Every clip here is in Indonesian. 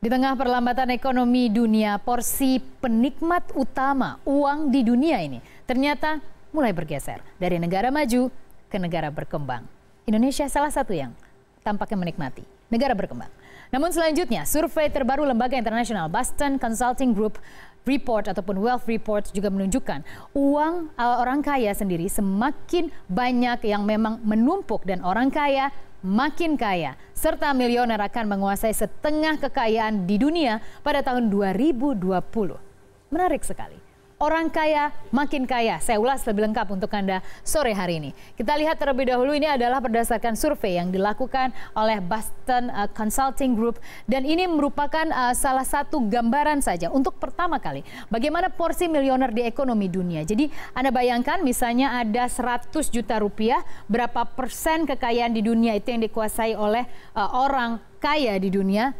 Di tengah perlambatan ekonomi dunia, porsi penikmat utama uang di dunia ini ternyata mulai bergeser dari negara maju ke negara berkembang. Indonesia salah satu yang tampaknya menikmati negara berkembang. Namun selanjutnya, survei terbaru lembaga internasional Boston Consulting Group report ataupun wealth report juga menunjukkan uang eh, orang kaya sendiri semakin banyak yang memang menumpuk dan orang kaya makin kaya serta milioner akan menguasai setengah kekayaan di dunia pada tahun 2020. Menarik sekali orang kaya makin kaya. Saya ulas lebih lengkap untuk Anda sore hari ini. Kita lihat terlebih dahulu ini adalah berdasarkan survei yang dilakukan oleh Boston uh, Consulting Group dan ini merupakan uh, salah satu gambaran saja untuk pertama kali bagaimana porsi milioner di ekonomi dunia. Jadi Anda bayangkan misalnya ada 100 juta rupiah, berapa persen kekayaan di dunia itu yang dikuasai oleh uh, orang kaya di dunia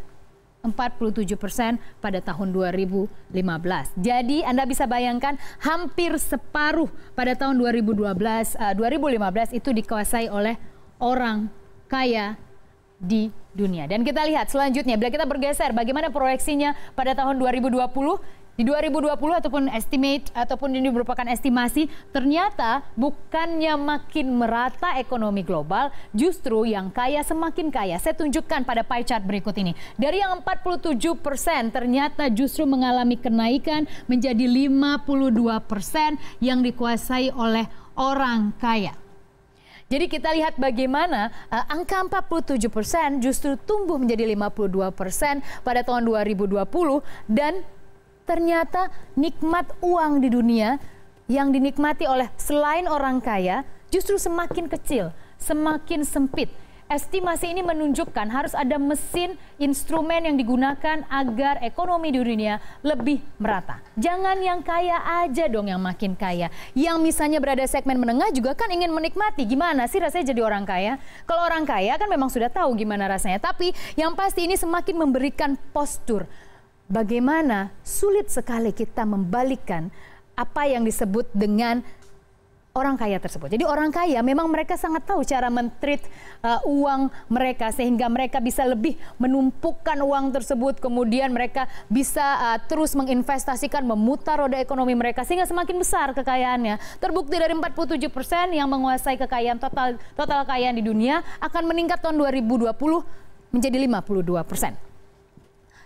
47 persen pada tahun 2015. Jadi Anda bisa bayangkan hampir separuh pada tahun 2012, uh, 2015 itu dikuasai oleh orang kaya di dunia. Dan kita lihat selanjutnya, bila kita bergeser bagaimana proyeksinya pada tahun 2020, di 2020 ataupun estimate ataupun ini merupakan estimasi, ternyata bukannya makin merata ekonomi global, justru yang kaya semakin kaya. Saya tunjukkan pada pie chart berikut ini. Dari yang 47 persen ternyata justru mengalami kenaikan menjadi 52 persen yang dikuasai oleh orang kaya. Jadi kita lihat bagaimana uh, angka 47% justru tumbuh menjadi 52% pada tahun 2020 dan ternyata nikmat uang di dunia yang dinikmati oleh selain orang kaya justru semakin kecil, semakin sempit. Estimasi ini menunjukkan harus ada mesin instrumen yang digunakan agar ekonomi di dunia lebih merata. Jangan yang kaya aja dong yang makin kaya. Yang misalnya berada segmen menengah juga kan ingin menikmati gimana sih rasanya jadi orang kaya. Kalau orang kaya kan memang sudah tahu gimana rasanya. Tapi yang pasti ini semakin memberikan postur bagaimana sulit sekali kita membalikkan apa yang disebut dengan orang kaya tersebut. Jadi orang kaya memang mereka sangat tahu cara mentrit uh, uang mereka sehingga mereka bisa lebih menumpukkan uang tersebut kemudian mereka bisa uh, terus menginvestasikan memutar roda ekonomi mereka sehingga semakin besar kekayaannya. Terbukti dari 47% yang menguasai kekayaan total total kekayaan di dunia akan meningkat tahun 2020 menjadi 52%.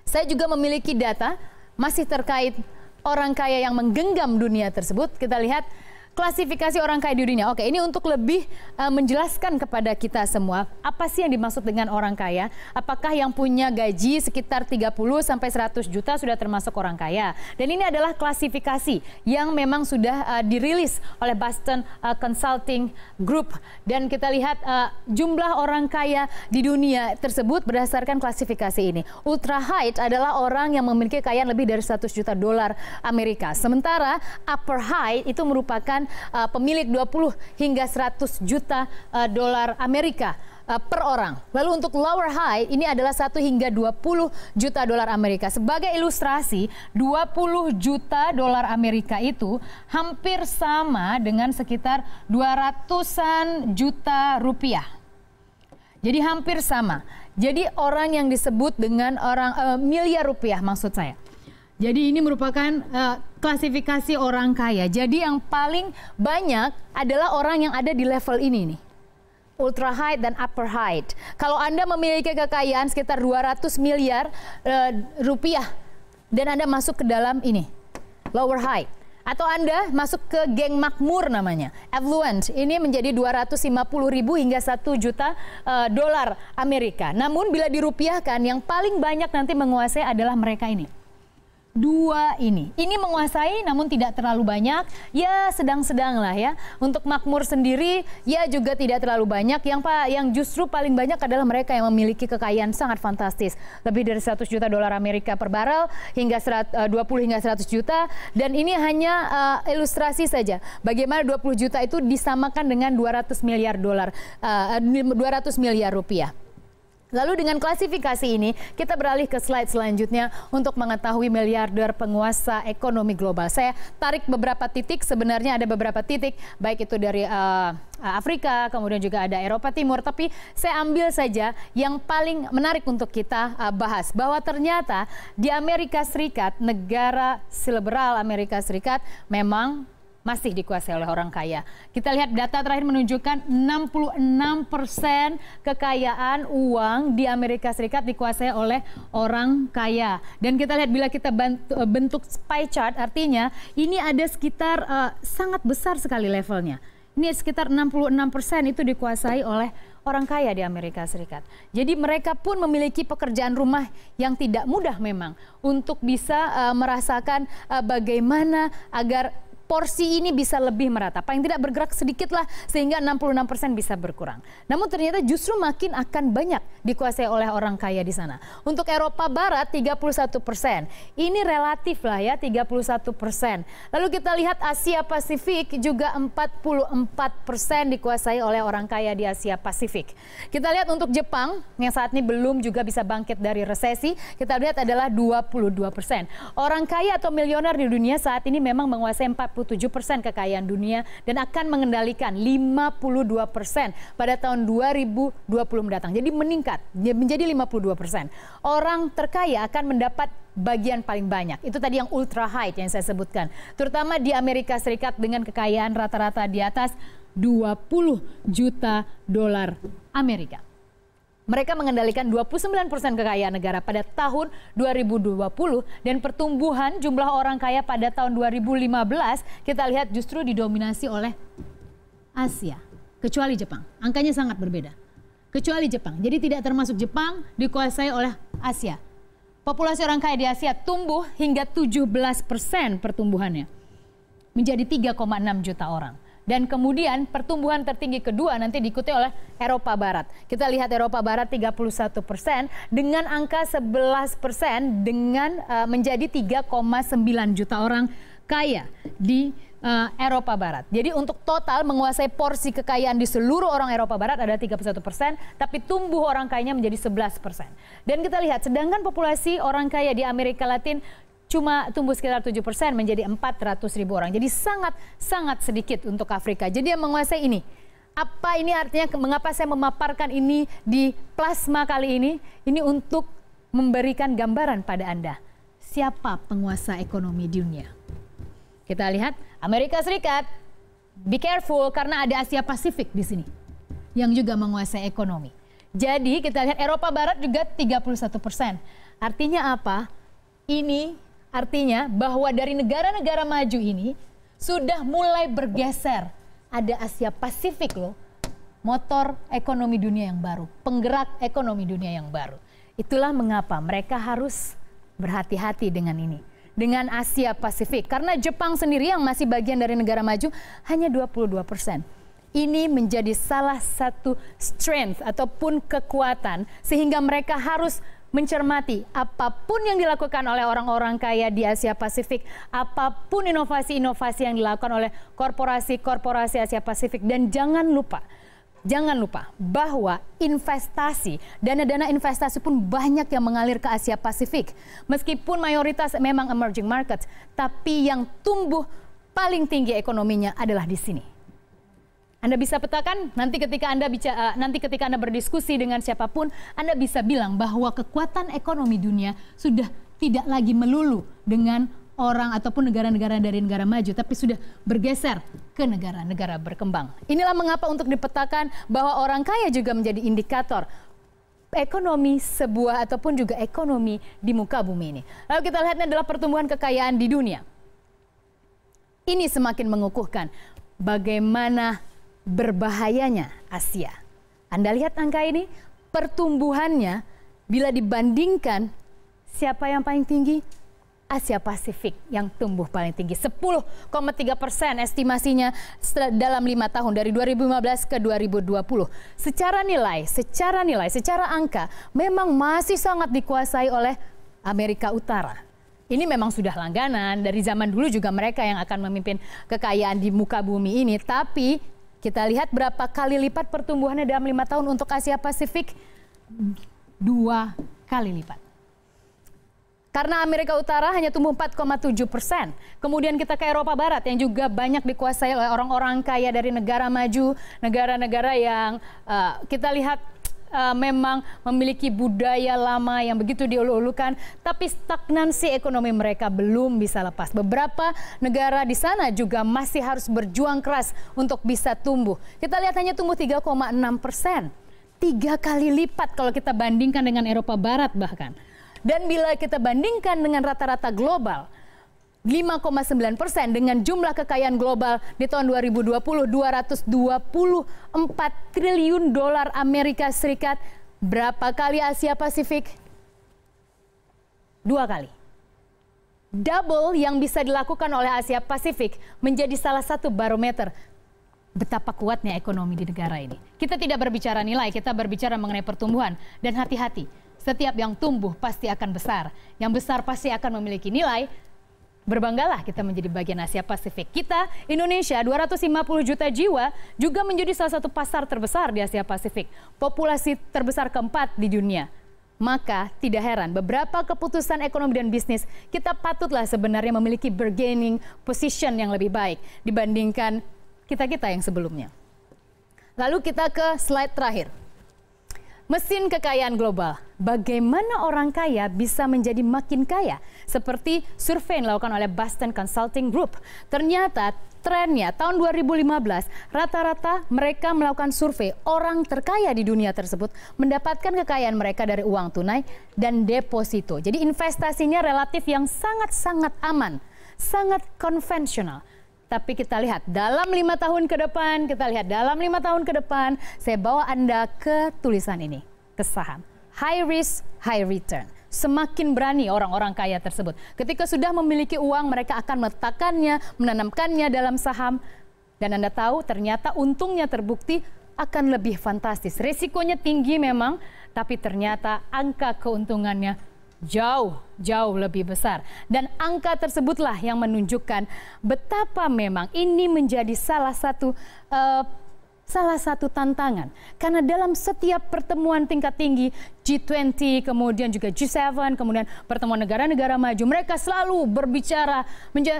Saya juga memiliki data masih terkait orang kaya yang menggenggam dunia tersebut. Kita lihat klasifikasi orang kaya di dunia. Oke, ini untuk lebih uh, menjelaskan kepada kita semua apa sih yang dimaksud dengan orang kaya? Apakah yang punya gaji sekitar 30 sampai 100 juta sudah termasuk orang kaya? Dan ini adalah klasifikasi yang memang sudah uh, dirilis oleh Boston uh, Consulting Group dan kita lihat uh, jumlah orang kaya di dunia tersebut berdasarkan klasifikasi ini. Ultra high adalah orang yang memiliki kekayaan lebih dari 100 juta dolar Amerika. Sementara upper high itu merupakan uh, pemilik 20 hingga 100 juta uh, dolar Amerika eh, per orang. Lalu untuk lower high ini adalah 1 hingga 20 juta dolar Amerika. Sebagai ilustrasi, 20 juta dolar Amerika itu hampir sama dengan sekitar 200-an juta rupiah. Jadi hampir sama. Jadi orang yang disebut dengan orang uh, miliar rupiah maksud saya. Jadi ini merupakan uh, klasifikasi orang kaya. Jadi yang paling banyak adalah orang yang ada di level ini nih. Ultra high dan upper high. Kalau Anda memiliki kekayaan sekitar 200 miliar uh, rupiah dan Anda masuk ke dalam ini, lower high. Atau Anda masuk ke geng makmur namanya, affluent. Ini menjadi 250 ribu hingga 1 juta uh, dolar Amerika. Namun bila dirupiahkan, yang paling banyak nanti menguasai adalah mereka ini dua ini. Ini menguasai namun tidak terlalu banyak, ya sedang-sedang lah ya. Untuk makmur sendiri, ya juga tidak terlalu banyak. Yang pak, yang justru paling banyak adalah mereka yang memiliki kekayaan sangat fantastis. Lebih dari 100 juta dolar Amerika per barrel hingga eh, dua puluh 20 hingga 100 juta. Dan ini hanya uh, ilustrasi saja. Bagaimana 20 juta itu disamakan dengan 200 miliar dolar, uh, eh, 200 miliar rupiah. Lalu dengan klasifikasi ini, kita beralih ke slide selanjutnya untuk mengetahui miliarder penguasa ekonomi global. Saya tarik beberapa titik, sebenarnya ada beberapa titik, baik itu dari uh, Afrika, kemudian juga ada Eropa Timur, tapi saya ambil saja yang paling menarik untuk kita uh, bahas, bahwa ternyata di Amerika Serikat, negara liberal Amerika Serikat memang masih dikuasai oleh orang kaya. Kita lihat data terakhir menunjukkan 66 persen kekayaan uang di Amerika Serikat dikuasai oleh orang kaya. Dan kita lihat bila kita bantu, eh, bentuk pie chart, artinya ini ada sekitar uh, sangat besar sekali levelnya. Ini sekitar 66 persen itu dikuasai oleh orang kaya di Amerika Serikat. Jadi mereka pun memiliki pekerjaan rumah yang tidak mudah memang untuk bisa uh, merasakan uh, bagaimana agar porsi ini bisa lebih merata. Paling tidak bergerak sedikitlah sehingga 66% bisa berkurang. Namun ternyata justru makin akan banyak dikuasai oleh orang kaya di sana. Untuk Eropa Barat 31%. Ini relatif lah ya 31%. Lalu kita lihat Asia Pasifik juga 44% dikuasai oleh orang kaya di Asia Pasifik. Kita lihat untuk Jepang yang saat ini belum juga bisa bangkit dari resesi. Kita lihat adalah 22%. Orang kaya atau milioner di dunia saat ini memang menguasai 4 47 persen kekayaan dunia dan akan mengendalikan 52 persen pada tahun 2020 mendatang. Jadi meningkat ya, menjadi 52 persen. Orang terkaya akan mendapat bagian paling banyak. Itu tadi yang ultra high yang saya sebutkan. Terutama di Amerika Serikat dengan kekayaan rata-rata di atas 20 juta dolar Amerika. Mereka mengendalikan 29% kekayaan negara pada tahun 2020 dan pertumbuhan jumlah orang kaya pada tahun 2015 kita lihat justru didominasi oleh Asia, kecuali Jepang. Angkanya sangat berbeda. Kecuali Jepang. Jadi tidak termasuk Jepang dikuasai oleh Asia. Populasi orang kaya di Asia tumbuh hingga 17% pertumbuhannya. Menjadi 3,6 juta orang dan kemudian pertumbuhan tertinggi kedua nanti diikuti oleh Eropa Barat. Kita lihat Eropa Barat 31 persen dengan angka 11 persen dengan uh, menjadi 3,9 juta orang kaya di uh, Eropa Barat. Jadi untuk total menguasai porsi kekayaan di seluruh orang Eropa Barat ada 31 persen, tapi tumbuh orang kaya menjadi 11 persen. Dan kita lihat, sedangkan populasi orang kaya di Amerika Latin cuma tumbuh sekitar 7 persen menjadi 400 ribu orang. Jadi sangat-sangat sedikit untuk Afrika. Jadi yang menguasai ini. Apa ini artinya, mengapa saya memaparkan ini di plasma kali ini? Ini untuk memberikan gambaran pada Anda. Siapa penguasa ekonomi dunia? Kita lihat Amerika Serikat. Be careful karena ada Asia Pasifik di sini yang juga menguasai ekonomi. Jadi kita lihat Eropa Barat juga 31 persen. Artinya apa? Ini Artinya bahwa dari negara-negara maju ini sudah mulai bergeser. Ada Asia Pasifik loh, motor ekonomi dunia yang baru, penggerak ekonomi dunia yang baru. Itulah mengapa mereka harus berhati-hati dengan ini. Dengan Asia Pasifik, karena Jepang sendiri yang masih bagian dari negara maju hanya 22 persen ini menjadi salah satu strength ataupun kekuatan sehingga mereka harus mencermati apapun yang dilakukan oleh orang-orang kaya di Asia Pasifik, apapun inovasi-inovasi yang dilakukan oleh korporasi-korporasi Asia Pasifik dan jangan lupa Jangan lupa bahwa investasi, dana-dana investasi pun banyak yang mengalir ke Asia Pasifik. Meskipun mayoritas memang emerging markets, tapi yang tumbuh paling tinggi ekonominya adalah di sini. Anda bisa petakan nanti ketika Anda bicara, eh, nanti ketika Anda berdiskusi dengan siapapun, Anda bisa bilang bahwa kekuatan ekonomi dunia sudah tidak lagi melulu dengan orang ataupun negara-negara dari negara maju, tapi sudah bergeser ke negara-negara berkembang. Inilah mengapa untuk dipetakan bahwa orang kaya juga menjadi indikator ekonomi sebuah ataupun juga ekonomi di muka bumi ini. Lalu kita lihatnya adalah pertumbuhan kekayaan di dunia. Ini semakin mengukuhkan bagaimana berbahayanya Asia. Anda lihat angka ini, pertumbuhannya bila dibandingkan siapa yang paling tinggi? Asia Pasifik yang tumbuh paling tinggi 10,3 persen estimasinya dalam lima tahun dari 2015 ke 2020. Secara nilai, secara nilai, secara angka memang masih sangat dikuasai oleh Amerika Utara. Ini memang sudah langganan dari zaman dulu juga mereka yang akan memimpin kekayaan di muka bumi ini, tapi kita lihat berapa kali lipat pertumbuhannya dalam lima tahun untuk Asia Pasifik. Dua kali lipat. Karena Amerika Utara hanya tumbuh 4,7 persen. Kemudian kita ke Eropa Barat yang juga banyak dikuasai oleh orang-orang kaya dari negara maju, negara-negara yang uh, kita lihat Eh, memang memiliki budaya lama yang begitu diulu-ulukan, tapi stagnansi ekonomi mereka belum bisa lepas. Beberapa negara di sana juga masih harus berjuang keras untuk bisa tumbuh. Kita lihat hanya tumbuh 3,6 persen. Tiga kali lipat kalau kita bandingkan dengan Eropa Barat bahkan. Dan bila kita bandingkan dengan rata-rata global, 5,9 persen dengan jumlah kekayaan global di tahun 2020 224 triliun dolar Amerika Serikat. Berapa kali Asia Pasifik? Dua kali. Double yang bisa dilakukan oleh Asia Pasifik menjadi salah satu barometer betapa kuatnya ekonomi di negara ini. Kita tidak berbicara nilai, kita berbicara mengenai pertumbuhan. Dan hati-hati, setiap yang tumbuh pasti akan besar. Yang besar pasti akan memiliki nilai, Berbanggalah kita menjadi bagian Asia Pasifik. Kita, Indonesia, 250 juta jiwa juga menjadi salah satu pasar terbesar di Asia Pasifik. Populasi terbesar keempat di dunia. Maka tidak heran beberapa keputusan ekonomi dan bisnis kita patutlah sebenarnya memiliki bargaining position yang lebih baik dibandingkan kita-kita yang sebelumnya. Lalu kita ke slide terakhir. Mesin kekayaan global. Bagaimana orang kaya bisa menjadi makin kaya? Seperti survei yang dilakukan oleh Boston Consulting Group. Ternyata trennya tahun 2015 rata-rata mereka melakukan survei orang terkaya di dunia tersebut mendapatkan kekayaan mereka dari uang tunai dan deposito. Jadi investasinya relatif yang sangat-sangat aman, sangat konvensional. Tapi kita lihat dalam lima tahun ke depan, kita lihat dalam lima tahun ke depan, saya bawa Anda ke tulisan ini, ke saham. High risk, high return. Semakin berani orang-orang kaya tersebut. Ketika sudah memiliki uang, mereka akan meletakkannya, menanamkannya dalam saham. Dan Anda tahu ternyata untungnya terbukti akan lebih fantastis. Risikonya tinggi memang, tapi ternyata angka keuntungannya jauh, jauh lebih besar. Dan angka tersebutlah yang menunjukkan betapa memang ini menjadi salah satu uh, salah satu tantangan. Karena dalam setiap pertemuan tingkat tinggi G20, kemudian juga G7, kemudian pertemuan negara-negara maju, mereka selalu berbicara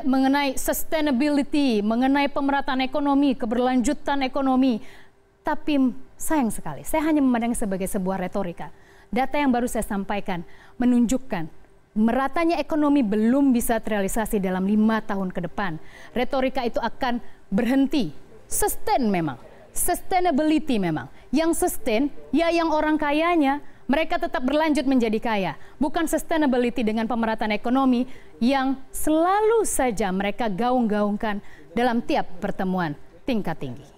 mengenai sustainability, mengenai pemerataan ekonomi, keberlanjutan ekonomi. Tapi sayang sekali, saya hanya memandang sebagai sebuah retorika data yang baru saya sampaikan menunjukkan meratanya ekonomi belum bisa terrealisasi dalam lima tahun ke depan. Retorika itu akan berhenti. Sustain memang. Sustainability memang. Yang sustain, ya yang orang kayanya, mereka tetap berlanjut menjadi kaya. Bukan sustainability dengan pemerataan ekonomi yang selalu saja mereka gaung-gaungkan dalam tiap pertemuan tingkat tinggi.